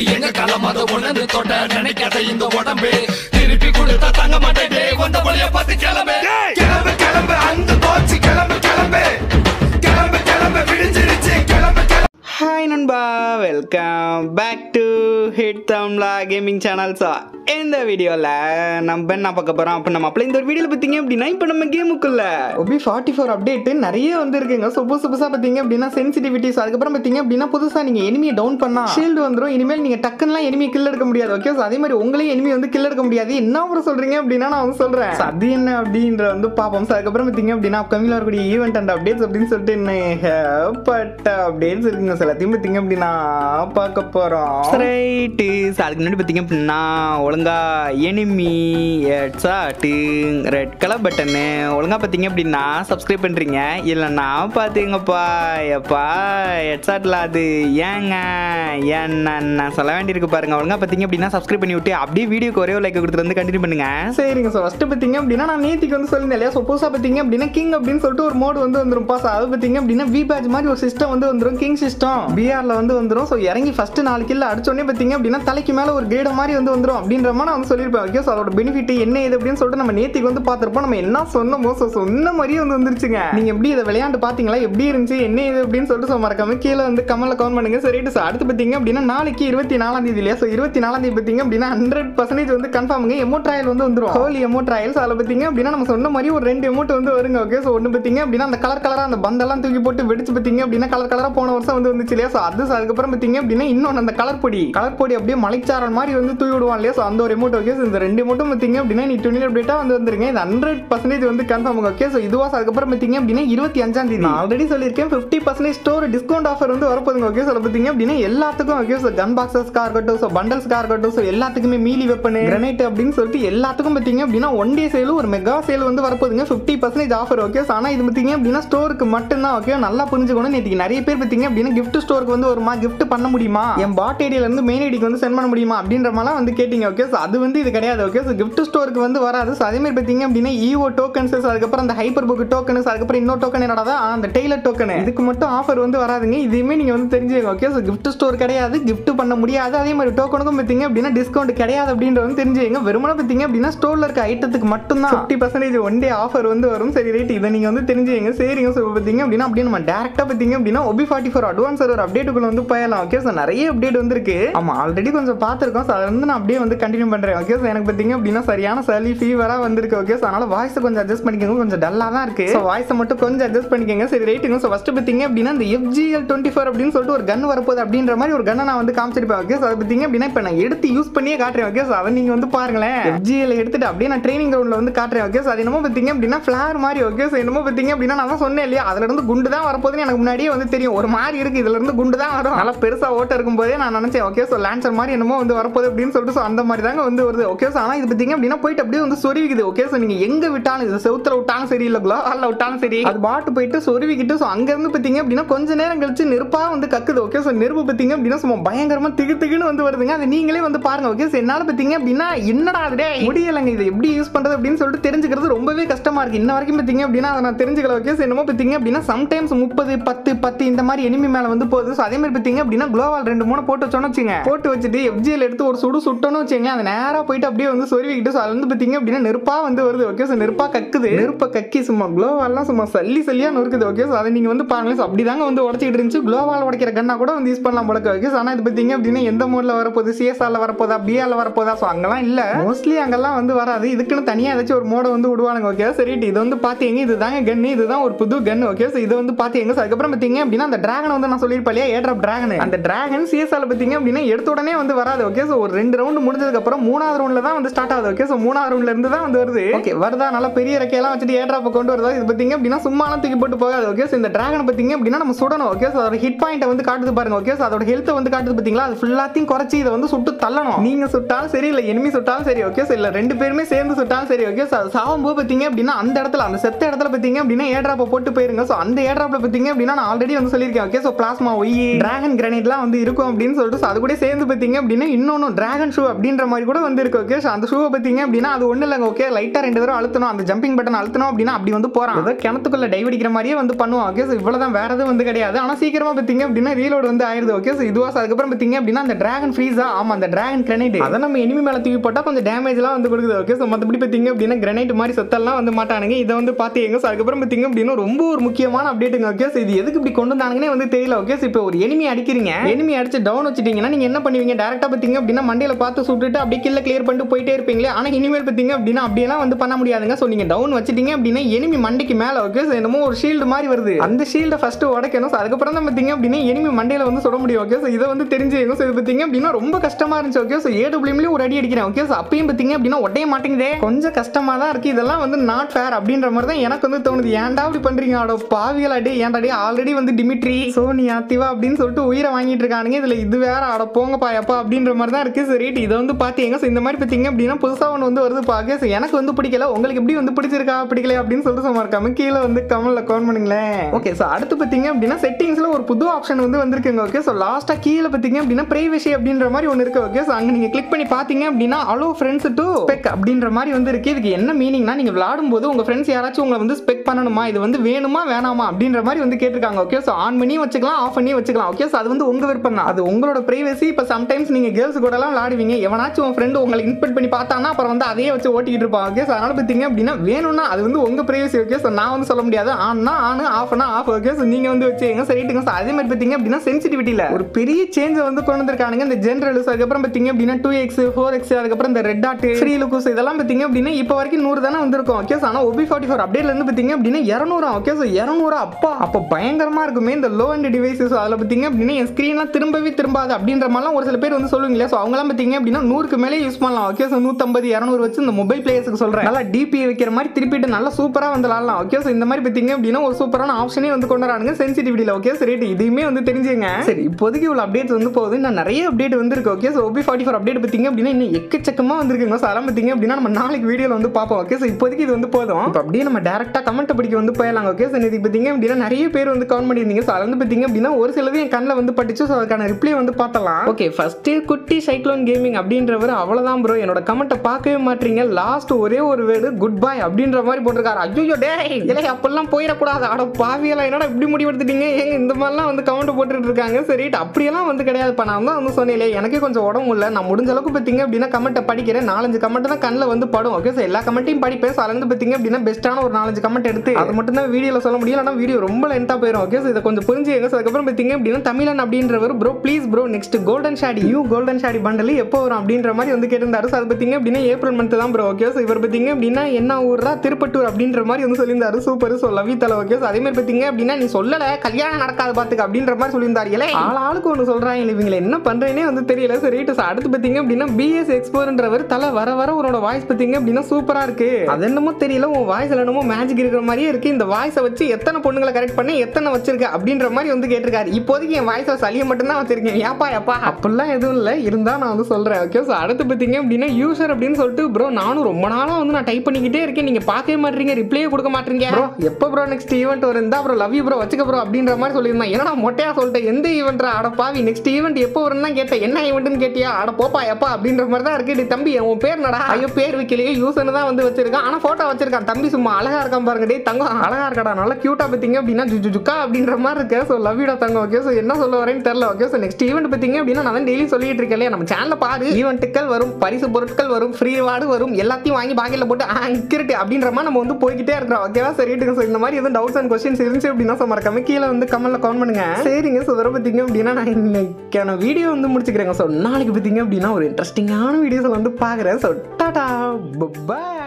இது எங்க களம் அத உணர்ந்து தொட நினைக்காத இந்த உடம்பு திருப்பி கொடுத்தா தங்க மாட்டேன் வந்த வழிய பார்த்து கிளம்பு கிளம்பு so welcome back to hit Tamizha gaming channel so இந்த வீடியோவில் நம்ம என்ன பார்க்க போகிறோம் அப்போ நம்ம அப்படியே இந்த ஒரு வீடியோவில் பார்த்தீங்க அப்படின்னா இப்போ நம்ம கேமுக்குள்ளே ஒபி ஃபார்ட்டி ஃபோர் அப்டேட்டு நிறைய வந்துருக்குங்க ஸோ புதுசு புதுசாக பார்த்தீங்க அப்படின்னா சென்சிட்டிவிட்டிஸ் அதுக்கப்புறம் பார்த்தீங்க அப்படின்னா புதுசாக நீங்கள் எனிமியை டவுன் பண்ணால் ஷீல்டு வந்துடும் இனிமேல் நீங்கள் டக்குன்னுலாம் எனிமி கில் எடுக்க முடியாது ஓகே ஸோ அதே மாதிரி உங்களையும் எனிமி வந்து கில் எடுக்க முடியாது என்ன ஒரு சொல்கிறீங்க அப்படின்னா நான் வந்து சொல்கிறேன் அது என்ன அப்படின்ற வந்து பார்ப்போம் ஸோ அதுக்கப்புறம் பார்த்தீங்க அப்படின்னா அப்கமிங்கில் வரக்கூடிய ஈவெண்ட் அண்ட் அப்டேட்ஸ் அப்படின்னு சொல்லிட்டு என்ன பட் அப்டேட்ஸ் இருக்குங்க சார் எல்லாத்தையும் பார்த்தீங்க அப்படின்னா பார்க்க போறோம் ரைட்டு அதுக்கு முன்னாடி பார்த்தீங்க அப்படின்னா ஒழுங்கா எனிமி எட்ஸாட்டு ரெட் கலர் பட்டனு ஒழுங்கா பார்த்தீங்க அப்படின்னா சப்ஸ்கிரைப் பண்ணுறீங்க இல்லைன்னா பார்த்துங்கப்பா எப்பா எட்ஸாட்ல அது ஏங்க என்ன நான் சொல்ல வேண்டியிருக்கு பாருங்க ஒழுங்காக பார்த்தீங்க அப்படின்னா சப்ஸ்கிரைப் பண்ணி விட்டு அப்படியே வீடியோக்கு ஒரே லைக் கொடுத்துட்டு வந்து கண்டினியூ பண்ணுங்க சரிங்க சார் ஃபஸ்ட்டு பார்த்தீங்க அப்படின்னா நான் நேத்திக்கு வந்து சொல்லியிருந்தேன் இல்லையா சப்போஸாக பார்த்தீங்க அப்படின்னா கிங் அப்படின்னு சொல்லிட்டு ஒரு மோட் வந்து வந்துரும்ப்பா சார் அது பார்த்தீங்க அப்படின்னா வி பேட்ச் மாதிரி ஒரு சிஸ்டம் வந்து வந்துடும் கிங் சிஸ்டம் பிஆர்ல வந்து வந்துடும் ஸோ இறங்கி ஃபஸ்ட்டு நாலு இல்லை அடிச்சோடனே பார்த்தீங்க அப்படின்னா தலைக்கு மேலே ஒரு கிரேட மாதிரி வந்து வந்துடும் அப்படின்ற மாதிரி நான் வந்து சொல்லியிருப்பேன் ஓகே ஸோ அதோட பெனிஃபிட் என்ன இது அப்படின்னு சொல்லிட்டு நம்ம நேத்திக்கு வந்து பார்த்துருப்போம் நம்ம என்ன சொன்னோமோ ஸோ சொன்ன மாதிரியே வந்து வந்துருச்சுங்க நீங்கள் எப்படி இதை விளையாண்டு பார்த்தீங்களா எப்படி இருந்துச்சு என்ன இது அப்படின்னு சொல்லிட்டு ஸோ மறக்காம கீழே வந்து கமலில் கவர் பண்ணுங்க சரிட்டு ஸோ அடுத்து பார்த்தீங்க அப்படின்னா நாளைக்கு இருபத்தி நாலாம் தேதி இல்லையா ஸோ இருபத்தி நாலாம் தேதி பார்த்தீங்க அப்படின்னா ஹண்ட்ரட் பர்சன்டேஜ் வந்து கன்ஃபார்முங்க எமோ ட்ரையல் வந்து வந்துடும் ஹோலி எமோ ட்ராயல்ஸ் அதில் பார்த்தீங்க அப்படின்னா நம்ம சொன்ன மாதிரி ஒரு ரெண்டு எமோட் வந்து வருங்க ஓகே ஸோ ஒன்று பார்த்தீங்க அப்படின்னா அந்த கலர் கலராக அந்த பந்தெல்லாம் தூக்கி போட்டு வெடிச்சு பார்த்தீங்க அப்படின்னா கலர் கலராக போன வருஷம் வந்து வந்துச்சு இல்லையா ஸோ அது அதுக்கப்புறம் பார்த்தீங்க அப்படின்னா இன்னொன்று அந்த கலர் பொடி கலர் பொடி அப்படியே மலைச்சாரல் மாதிரி வந்து தூவி விடுவான் இல்லையா ஸோ அந்த ஒரு எமௌண்ட் ஓகே இந்த ரெண்டு மட்டும் பார்த்தீங்க அப்படின்னா நீ டுவெண்ட்டி அப்டேட்டா வந்து வந்துருங்க இந்த ஹண்ட்ரட் பர்சன்டேஜ் வந்து கன்ஃபார்ம் ஓகே ஸோ இதுவாக அதுக்கப்புறம் பார்த்தீங்க அப்படின்னா இருபத்தி அஞ்சாம் தேதி நான் ஆல்ரெடி சொல்லியிருக்கேன் fifty percentage store discount offer வந்து வரப்போதுங்க ஓகே ஸோ பார்த்தீங்க அப்படின்னா எல்லாத்துக்கும் ஓகே ஸோ கன் பாக்ஸஸ்க்காக இருக்கட்டும் ஸோ பண்டல்ஸ்க்காக இருக்கட்டும் ஸோ எல்லாத்துக்குமே மீலி வெப்பன் கிரனைட் அப்படின்னு சொல்லிட்டு எல்லாத்துக்கும் பார்த்தீங்க அப்படின்னா ஒன் டே சேல் ஒரு மெகா சேல் வந்து வரப்போதுங்க ஃபிஃப்டி பர்சன்டேஜ் ஆஃபர் ஓகே ஆனால் இது பார்த்தீங்க அப்படின்னா ஸ்டோருக்கு மட்டும்தான் ஓகே நல்லா புரிஞ்சுக்கணும் நேற்று நிறைய பேர் பார்த்தீங்க அப்படின்னா கிஃப்ட் ஸ்டோருக்கு வந்து வருமா கிஃப்ட் பண்ண முடியுமா என் பாட் ஐடியில இருந்து மெயின் ஐடிக்கு வந்து சென்ட் பண்ண முடியுமா அப்படின்ற மாதிரிலாம் வந்து கேட்டிங்க ஓகே சார் அது வந்து இது கிடையாது ஓகே சார் கிஃப்ட் ஸ்டோருக்கு வந்து வராது சார் அதே மாதிரி பார்த்தீங்க அப்படின்னா ஈஓ டோக்கன்ஸ் அதுக்கப்புறம் அந்த ஹைப்பர் புக் டோக்கன்ஸ் அதுக்கப்புறம் இன்னொரு டோக்கன் என்னடா அந்த டெய்லர் டோக்கன் இதுக்கு மட்டும் ஆஃபர் வந்து வராதுங்க இதுவுமே நீங்க வந்து தெரிஞ்சுக்கோங்க ஓகே சார் கிஃப்ட் ஸ்டோர் கிடையாது கிஃப்ட் பண்ண முடியாது அதே மாதிரி டோக்கனுக்கும் பார்த்தீங்க அப்படின்னா டிஸ்கவுண்ட் கிடையாது அப்படின்றது வந்து தெரிஞ்சுக்கங்க வெறுமனை பார்த்தீங்க அப்படின்னா ஸ்டோர்ல இருக்க ஐட்டத்துக்கு மட்டும்தான் fifty percentage one day offer வந்து வரும் சரி ரைட் இதை நீங்க வந்து தெரிஞ்சுக்கங்க சரிங்க சார் பார்த்தீங்க அப்படின்னா அப்படியே நம்ம டேரெக்டாக பார்த்தீங்க அப்படின்னா OB forty four advance server அப்டேட்டுக்குள்ள வந்து போயிடலாம் ஓகே ஸோ நிறைய அப்டேட் வந்துருக்கு ஆமாம் ஆல்ரெடி கொஞ்சம் பார்த்துருக்கோம் ஸோ அதை வந்து நான் அப்படியே வந்து கண்டினியூ பண்ணுறேன் ஓகே ஸோ எனக்கு பார்த்தீங்க அப்படின்னா சரியான சளி ஃபீவராக வந்திருக்கு ஓகே ஸோ அதனால் வாய்ஸ் கொஞ்சம் அட்ஜஸ்ட் பண்ணிக்கோங்க கொஞ்சம் டல்லாக தான் இருக்குது ஸோ வாய்ஸை மட்டும் கொஞ்சம் அட்ஜஸ்ட் பண்ணிக்கோங்க சரி ரேட்டுங்க ஸோ ஃபஸ்ட்டு பார்த்தீங்க அப்படின்னா இந்த எஃப்ஜிஎல் டுவெண்ட்டி ஃபோர் அப்படின்னு சொல்லிட்டு ஒரு கன் வரப்போகுது அப்படின்ற மாதிரி ஒரு கன்னை நான் வந்து காமிச்சிருப்பேன் ஓகே ஸோ அதை பார்த்தீங்க அப்படின்னா இப்போ நான் எடுத்து யூஸ் பண்ணியே காட்டுறேன் ஓகே ஸோ அதை நீங்கள் வந்து பாருங்களேன் எஃப்ஜிஎல் எடுத்துகிட்டு அப்படியே நான் ட்ரைனிங் கிரௌண்டில் வந்து காட்டுறேன் ஓகே ஸோ அது என்னமோ பார்த்தீங்க அப்படின்னா ஃப்ளார் மாதிரி ஓகே ஸோ என்னமோ பார்த்தீங்க அப்படின்னா நான் தான் சொன்னேன் இல்லையா இருந்து குண்டு தான் வரப்போகுதுன்னு எனக்கு முன்னாடியே வந்து தெரியும் ஒரு மாதிரி இருக்குது இருந்து குண்டு தான் வரும் நல்லா பெருசாக ஓட்ட இருக்கும் போதே நான் நினச்சேன் ஓகே ஸோ லான்சர் மாதிரி என்னமோ வந்து வரப்போகுது அப்படின்னு சொல்லிட்டு ஸோ அந்த மாதிரி தாங்க வந்து வருது ஓகே ஸோ ஆனால் இது பார்த்தீங்க அப்படின்னா போயிட்டு அப்படியே வந்து சொருவிக்குது ஓகே ஸோ நீங்கள் எங்கே விட்டாலும் இது செவுத்தில் விட்டாலும் சரி இல்லை குலோ அல்ல விட்டாலும் சரி அது பாட்டு போயிட்டு சொருவிக்கிட்டு ஸோ அங்கேருந்து பார்த்தீங்க அப்படின்னா கொஞ்ச நேரம் கழிச்சு நெருப்பாக வந்து கக்குது ஓகே ஸோ நெருப்பு பார்த்தீங்க அப்படின்னா சும்மா பயங்கரமாக திகு திகுன்னு வந்து வருதுங்க அது நீங்களே வந்து பாருங்க ஓகே ஸோ என்னால பார்த்தீங்க அப்படின்னா என்னடா அதே முடியலைங்க இது எப்படி யூஸ் பண்ணுறது அப்படின்னு சொல்லிட்டு தெரிஞ்சுக்கிறது ரொம்பவே கஷ்டமாக இருக்குது இன்ன வரைக்கும் பார்த்தீங்க அப்படின்னா அதை நான் தெரிஞ்சுக்கல ஓகே ஸோ என்னமோ பார்த்தீங்க அப்படின்னா சம்டைம்ஸ் முப்பது பத்து பத்து இந்த மாதிரி எனிமி மேலே வந்து போகுது ஸோ அதே மாதிரி பார்த்தீங்க அப்படின்னா குளோவால் ரெண்டு மூணு போட்டு வச்சோன்னு வச்சுங்க போட்டு வச்சுட்டு எஃப்ஜிஎல் எடுத்து ஒரு சுடு சுட்டோன்னு வச்சுங்க அது நேராக போயிட்டு அப்படியே வந்து சொருவிக்கிட்டு அது வந்து பார்த்தீங்க அப்படின்னா நெருப்பாக வந்து வருது ஓகே ஸோ நெருப்பாக கக்குது நெருப்பை கக்கி சும்மா குளோவால்லாம் சும்மா சல்லி சல்லியாக நொறுக்குது ஓகே ஸோ அதை நீங்கள் வந்து பாருங்கள் அப்படிதாங்க அப்படி தாங்க வந்து உடச்சிட்டு இருந்துச்சு குளோவால் உடைக்கிற கண்ணா கூட வந்து யூஸ் பண்ணலாம் போல ஓகே ஸோ ஆனால் இது பார்த்தீங்க அப்படின்னா எந்த மோடில் வரப்போகுது சிஎஸ்ஆரில் வரப்போதா பிஏல வரப்போதா ஸோ அங்கெல்லாம் இல்லை மோஸ்ட்லி அங்கெல்லாம் வந்து வராது இதுக்குன்னு தனியாக ஏதாச்சும் ஒரு மோடை வந்து விடுவானுங்க ஓகே சரி இது வந்து பார்த்தீங்க இதுதாங்க கன்னு இதுதான் ஒரு புது கன் ஓகே ஸோ இது வந்து பார்த்தீங்க ஸோ அதுக்கப்புறம் பார்த்தீங்க அப்படின்னா அந்த டிராகன் வந்து நான் சொல்லியிருப்பேன் ஏற்ற ஆஃப் டிராகன் அந்த டிராகன் சிஎஸ்ஆல பார்த்தீங்க அப்படின்னா எடுத்த உடனே வந்து வராது ஓகே ஸோ ஒரு ரெண்டு ரவுண்டு முடிஞ்சதுக்கு அப்புறம் மூணாவது ரவுண்ட்ல தான் வந்து ஸ்டார்ட் ஆகுது ஓகே ஸோ மூணாவது ரவுண்ட்ல இருந்து தான் வந்து வருது ஓகே வருதா நல்லா பெரிய ரெக்கையெல்லாம் வச்சுட்டு ஏட்ராப்ப கொண்டு வருதா இது பார்த்தீங்க அப்படின்னா சும்மாலாம் தூக்கி போட்டு போகாது ஓகே ஸோ இந்த டிராகன் பார்த்தீங்க அப்படின்னா நம்ம சுடணும் ஓகே ஸோ அதோட ஹிட் பாயிண்ட் வந்து காட்டுது பாருங்க ஓகே ஸோ அதோட ஹெல்த்தை வந்து காட்டுது பார்த்தீங்களா அது ஃபுல்லாத்தையும் குறைச்சி இதை வந்து சுட்டு தள்ளணும் நீங்க சுட்டாலும் சரி இல்லை எனிமி சுட்டாலும் சரி ஓகே ஸோ இல்லை ரெண்டு பேருமே சேர்ந்து சுட்டாலும் சரி ஓகே ஸோ அது போது பார்த்தீங்க அப்படின்னா அந்த இடத்துல அந்த செத்த இடத்துல பார்த்தீங்க அப்படின்னா ஏட்ராப்பை போட்டு போயிருங்க ஸோ அந்த ஏட்ராப்பில் பார்த்தீங்க அப்படின்னா நான் ஆல்ரெடி வந்து சொல்லியிருக்கேன் ஓகே ஸோ பிளாஸ்மா ஒய் டிராகன் கிரானைட்லாம் வந்து இருக்கும் அப்படின்னு சொல்லிட்டு ஸோ அது கூட சேர்ந்து பார்த்தீங்க அப்படின்னா இன்னொன்று டிராகன் ஷூ அப்படின்ற மாதிரி கூட வந்து இருக்கு ஓகே அந்த ஷூவை பார்த்தீங்க அப்படின்னா அது ஒன்றும் இல்லைங்க ஓகே லைட்டாக ரெண்டு தடவை அழுத்தணும் அந்த ஜம்பிங் பட்டன் அழுத்தணும் அப்படின்னா அப்படி வந்து போகிறான் அதாவது கிணத்துக்குள்ளே டைவ் அடிக்கிற மாதிரியே வந்து பண்ணுவோம் ஓகே ஸோ இவ்வளோ தான் வேறு எதுவும் வந்து கிடையாது ஆனால் சீக்கிரமாக பார்த்தீங்க அப்படின்னா ரீலோடு வந்து ஆயிருது ஓகே ஸோ இதுவாக அதுக்கப்புறம் பார்த்தீங்க அப்படின்னா அந்த டிராகன் ஃப்ரீஸா ஆமாம் அந்த டிராகன் கிரனைட் அதை நம்ம இனிமே மேலே தூக்கி போட்டால் கொஞ்சம் டேமேஜ்லாம் வந்து கொடுக்குது ஓகே ஸோ மற்றபடி பார்த்தீங்க அப்படின்னா கிரனைட் மாதிரி சொத்தெல்லாம் வந்து மாட்டானுங்க இதை வந்து பார்த்தீங்க ஸோ அதுக்கப்புறம் பார்த்தீங்க அப்படின்னா ரொம்ப ஒரு முக்கியமான அப்டேட்டுங்க ஓகே ஸோ இது எதுக்கு இப்படி கொண்டு வந்தானுங்கன்னே வந்து தெரியல ஓகே ஸோ இப்போ ஒரு எனிமி அடிக்கிறீங்க எனிமி அடிச்சு டவுன் வச்சிட்டீங்கன்னா நீங்க என்ன பண்ணுவீங்க டேரக்டா பார்த்தீங்க அப்படின்னா மண்டையில பார்த்து சுட்டுட்டு அப்படியே கீழே கிளியர் பண்ணிட்டு போயிட்டே இருப்பீங்களே ஆனா இனிமேல் பார்த்தீங்க அப்படின்னா அப்படியே வந்து பண்ண முடியாதுங்க சோ நீங்க டவுன் வச்சிட்டீங்க அப்படின்னா எனிமி மண்டைக்கு மேல ஓகே என்னமோ ஒரு ஷீல்டு மாதிரி வருது அந்த ஷீல்டை ஃபர்ஸ்ட் உடைக்கணும் சோ அதுக்கப்புறம் தான் பார்த்தீங்க அப்படின்னா எனிமி மண்டையில வந்து சுட முடியும் ஓகே ஸோ இதை வந்து தெரிஞ்சுக்கணும் சோ இது பார்த்தீங்க அப்படின்னா ரொம்ப கஷ்டமா இருந்துச்சு ஓகே ஸோ ஏடபிள்யூம்லேயும் ஒரு அடி அடிக்கிறேன் ஓகே ஸோ அப்பயும் பார்த்தீங்க அப்படின்னா உடைய மாட்டேங்குதே கொஞ்சம் கஷ்டமாக தான் இருக்குது இதெல்லாம் வந்து நாட் ஃபேர் அப்படின்ற மாதிரி தான் எனக்கு வந்து தோணுது ஏன்டா அப்படி பண்ணுறீங்க ஆடோ ஏன்டா ஏன்டாடி ஆல்ரெடி வந்து டிமிட்ரி சோனியா திவா அப்படின்னு அப்படின்னு சொல்லிட்டு உயிரை வாங்கிட்டு இருக்கானுங்க இதில் இது வேற அட போங்கப்பா எப்பா அப்படின்ற மாதிரி தான் இருக்குது சரி இதை வந்து பார்த்தீங்க ஸோ இந்த மாதிரி பார்த்தீங்க அப்படின்னா புதுசாக ஒன்று வந்து வருது பார்க்க ஸோ எனக்கு வந்து பிடிக்கல உங்களுக்கு எப்படி வந்து பிடிச்சிருக்கா பிடிக்கல அப்படின்னு சொல்லிட்டு சும்மா இருக்காம கீழே வந்து கமெண்ட்டில் கவர் பண்ணுங்களேன் ஓகே ஸோ அடுத்து பார்த்தீங்க அப்படின்னா செட்டிங்ஸில் ஒரு புது ஆப்ஷன் வந்து வந்திருக்குங்க ஓகே ஸோ லாஸ்ட்டாக கீழே பார்த்தீங்க அப்படின்னா ப்ரைவசி அப்படின்ற மாதிரி ஒன்று இருக்கு ஓகே ஸோ அங்கே நீங்கள் கிளிக் பண்ணி பார்த்தீங்க அப்படின்னா அலோ ஃப்ரெண்ட்ஸ் டு ஸ்பெக் அப்படின்ற மாதிரி வந்து இதுக்கு என்ன மீனிங்னா நீங்கள் விளாடும் போது உங்கள் ஃப்ரெண்ட்ஸ் யாராச்சும் உங்களை வந்து ஸ்பெக் பண்ணணுமா இது வந்து வேணுமா வேணாமா அப்படின்ற மாதிரி வந்து கேட்டிருக்காங்க ஓகே ஸோ ஆன் பண்ணி வச்சுக்கலாம் ஆஃப் பண்ணி வச்சுக்கலாம் பண்ணலாம் ஓகே ஸோ அது வந்து உங்கள் விருப்பம் தான் அது உங்களோட ப்ரைவசி இப்போ சம்டைம்ஸ் நீங்கள் கேர்ள்ஸ் கூடலாம் விளாடுவீங்க எவனாச்சும் உங்கள் ஃப்ரெண்டு உங்களை இன்ஸ்பெக்ட் பண்ணி பார்த்தானா அப்புறம் வந்து அதையே வச்சு ஓட்டிகிட்டு இருப்பான் ஓகே ஸோ அதனால் பார்த்தீங்க அப்படின்னா வேணும்னா அது வந்து உங்கள் ப்ரைவசி ஓகே ஸோ நான் வந்து சொல்ல முடியாது ஆனா ஆனு ஆஃப்னா ஆஃப் ஓகே ஸோ நீங்கள் வந்து வச்சுங்க சரிட்டுங்க ஸோ அதே மாதிரி பார்த்தீங்க அப்படின்னா சென்சிட்டிவிட்டியில் ஒரு பெரிய சேஞ்சை வந்து கொண்டு வந்திருக்கானுங்க இந்த ஜென்ரல்ஸ் அதுக்கப்புறம் பார்த்தீங்க அப்படின்னா டூ எக்ஸ் ஃபோர் எக்ஸ் அதுக்கப்புறம் இந்த ரெட் ஆட் ஃப்ரீ லுக்ஸ் இதெல்லாம் பார்த்தீங்க அப்படின்னா இப்போ வரைக்கும் நூறு தானே வந்திருக்கும் ஓகே ஸோ ஆனால் ஒபி ஃபார்ட்டி ஃபோர் அப்டேட்லேருந்து பார்த்தீங்க அப்படின்னா இரநூறு ஓகே ஸோ இரநூறு அப்பா அப்போ பயங்கரமாக இருக்குமே இந்த லோ அண்ட் டிவைசஸ் அதில் பற்றி பார்த்தீங்க அப்படின்னா என் ஸ்க்ரீன்லாம் திரும்பவே திரும்பாது அப்படின்ற மாதிரிலாம் ஒரு சில பேர் வந்து சொல்லுவீங்களா ஸோ அவங்களாம் பார்த்தீங்க அப்படின்னா நூறுக்கு மேலே யூஸ் பண்ணலாம் ஓகே ஸோ நூற்றம்பது இரநூறு வச்சு இந்த மொபைல் பிளேயர்ஸுக்கு சொல்கிறேன் நல்லா டிபி வைக்கிற மாதிரி திருப்பிட்டு நல்லா சூப்பராக வந்து ஓகே ஸோ இந்த மாதிரி பார்த்தீங்க அப்படின்னா ஒரு சூப்பரான ஆப்ஷனே வந்து கொண்டாடுங்க சென்சிட்டிவிட்டியில் ஓகே ஸோ ரேட் இதையுமே வந்து தெரிஞ்சுங்க சரி இப்போதைக்கு இவ்வளோ அப்டேட்ஸ் வந்து போகுது நான் நிறைய அப்டேட் வந்துருக்கு okay so OB forty four update பார்த்தீங்க அப்படின்னா இன்னும் எக்கச்சக்கமாக வந்துருக்குங்க ஸோ அதெல்லாம் பார்த்தீங்க அப்படின்னா நம்ம நாளைக்கு வீடியோவில் வந்து பார்ப்போம் ஓகே ஸோ இப்போதைக்கு இது வந்து போதும் இப்போ அப்படியே நம்ம டேரெக்டாக கமெண்ட் படிக்க வந்து போயிடலாம் ஓகே ஸோ இன்னைக்கு பார்த்தீங்க அப்படின்னா நிறைய பேர் வந்து கவர்மெண்ட் பண்ணியிருந்தீங்க ஸோ அதில் வந்து பார்த்தீங்க அப்படின்னா ஒரு சிலது என் கண்ணில் வந்து பட்டுச்சு ஸோ அதுக்கான ரிப்ளை வந்து பார்த்தலாம் ஓகே ஃபர்ஸ்ட் குட்டி சைக்ளோன் கேமிங் அப்படின்றவர் அவ்வளோதான் ப்ரோ என்னோட கமெண்ட்டை பார்க்கவே மாட்டீங்க லாஸ்ட் ஒரே ஒரு வேர்டு குட் பை அப்படின்ற மாதிரி போட்டிருக்காரு ஐயோ டே இல்லை அப்படிலாம் போயிடக்கூடாது ஆட பாவியெல்லாம் என்னடா இப்படி முடிவு எடுத்துட்டீங்க ஏங்க இந்த மாதிரிலாம் வந்து கமெண்ட் போட்டுட்டு இருக்காங்க சரி அப்படியெல்லாம் வந்து கிடையாது இப்போ நான் தான் வந்து சொன்னேன் எனக்கே கொஞ்சம் உடம்பு இல்லை நான் முடிஞ்ச அளவுக்கு பார்த்தீங்க அப்படின்னா கமெண்ட்டை படிக்கிறேன் நாலஞ்சு கமெண்ட் தான் கண்ணில் வந்து படும் ஓகே சார் எல்லா கமெண்ட்டையும் படிப்பேன் ஸோ அதுலேருந்து பார்த்தீங்க அப்படின்னா பெஸ்ட்டான ஒரு நாலஞ்சு கமெண்ட் எடுத்து அது மட்டும் தான் வீடியோவில் சொல்ல முடியும் ஆனால் வீடியோ ரொம்ப லென்த்தாக போயிடும் ஓகே சார் இதை கொஞ்சம் புரிஞ்சுங்க சார் அதுக்கப்புறம் பார்த்தீங்க அப்படின்னா பார்த்தீங்கன்னா தமிழன் அப்படின்றவர் bro please bro next golden shady you golden shady bundle எப்போ வரும் அப்படின்ற மாதிரி வந்து கேட்டிருந்தாரு ஸோ அது பார்த்தீங்க அப்படின்னா ஏப்ரல் மந்த் தான் ப்ரோ ஓகே ஸோ இவர் பார்த்தீங்க அப்படின்னா என்ன தான் திருப்பட்டூர் அப்படின்ற மாதிரி வந்து சொல்லியிருந்தாரு சூப்பர் ஸோ லவி தலை ஓகே ஸோ அதேமாதிரி பார்த்தீங்க அப்படின்னா நீ சொல்லலை கல்யாணம் நடக்காது பார்த்துக்க அப்படின்ற மாதிரி சொல்லியிருந்தாரு இல்லை ஆள் ஆளுக்கு ஒன்று சொல்கிறாங்க இவங்களை என்ன பண்ணுறேனே வந்து தெரியல ஸோ அடுத்து பார்த்தீங்க அப்படின்னா பிஎஸ் எக்ஸ்போர்ன்றவர் தலை வர வர உன்னோட வாய்ஸ் பார்த்தீங்க அப்படின்னா சூப்பராக இருக்கு அது என்னமோ தெரியல உன் வாய்ஸ் என்னமோ மேஜிக் இருக்கிற மாதிரியே இருக்கு இந்த வாய்ஸை வச்சு எத்தனை பொண்ணுங்களை கரெக்ட் பண்ணி எத்தனை வச்சிருக்க அப்படின்ற மாதிரி வந்து கேட்டிருக்காரு இப்போது இப்போதைக்கு என் வாய்ஸை சளியை மட்டும்தான் வச்சிருக்கேன் ஏப்பா எப்பா அப்படிலாம் எதுவும் இல்லை இருந்தால் நான் வந்து சொல்கிறேன் ஓகே ஸோ அடுத்து பார்த்தீங்க அப்படின்னா யூசர் அப்படின்னு சொல்லிட்டு ப்ரோ நானும் ரொம்ப நாளாக வந்து நான் டைப் பண்ணிக்கிட்டே இருக்கேன் நீங்கள் பார்க்கவே மாட்டீங்க ரிப்ளையே கொடுக்க மாட்டீங்க ப்ரோ எப்போ ப்ரோ நெக்ஸ்ட் ஈவெண்ட் வருந்தா அப்புறம் லவ் யூ ப்ரோ வச்சுக்க ப்ரோ அப்படின்ற மாதிரி சொல்லியிருந்தேன் ஏன்னா மொட்டையா மொட்டையாக சொல்லிட்டேன் எந்த ஈவெண்ட்ரா அடப்பாவி நெக்ஸ்ட் ஈவெண்ட் எப்போ வரும்னா கேட்டேன் என்ன ஈவெண்ட்னு கேட்டியா அட போப்பா எப்பா அப்படின்ற மாதிரி தான் இருக்கு தம்பி உன் பேர் நடா ஐயோ பேர் வைக்கலையே யூசர்னு தான் வந்து வச்சிருக்கான் ஆனால் ஃபோட்டோ வச்சிருக்கான் தம்பி சும்மா அழகா இருக்கான் பாருங்க டே தங்கம் அழகா இருக்கடா நல்லா க்யூட்டாக பார்த்தீங்க அப்படின்னா ஜுஜு ஜுக்கா அப்படின்ற மாதிரி இருக்கேன் ஸோ லவ் யூடா தங்கம் ஓகே ஸோ என்ன சொல்ல வரேன்னு தெரில ஓகே ஸோ நெக்ஸ்ட் ஈவெண்ட் பார்த்தீங்க அப்படின்னா நான் டெய்லி சொல்லிட்டு இருக்கேன் நம்ம சேனலில் பாரு ஈவெண்ட்டுகள் வரும் பரிசு பொருட்கள் வரும் ஃப்ரீ வார்டு வரும் எல்லாத்தையும் வாங்கி பாக்கெட்டில் போட்டு அங்கிருட்டு அப்படின்ற மாதிரி நம்ம வந்து போய்கிட்டே இருக்கிறோம் ஓகேவா சரிட்டுங்க ஸோ இந்த மாதிரி எதுவும் டவுட்ஸ் அண்ட் கொஸ்டின்ஸ் இருந்துச்சு அப்படின்னா ஸோ மறக்காம கீழே வந்து கமெண்ட்டில் கவுண்ட் பண்ணுங்க சரிங்க ஸோ வர பார்த்தீங்க அப்படின்னா நான் இன்னைக்கான வீடியோ வந்து முடிச்சுக்கிறேங்க ஸோ நாளைக்கு பார்த்தீங்க அப்படின்னா ஒரு இன்ட்ரெஸ்டிங்கான வீடியோஸ் வந்து பார்க்குறேன் ஸோ டாடா பாய்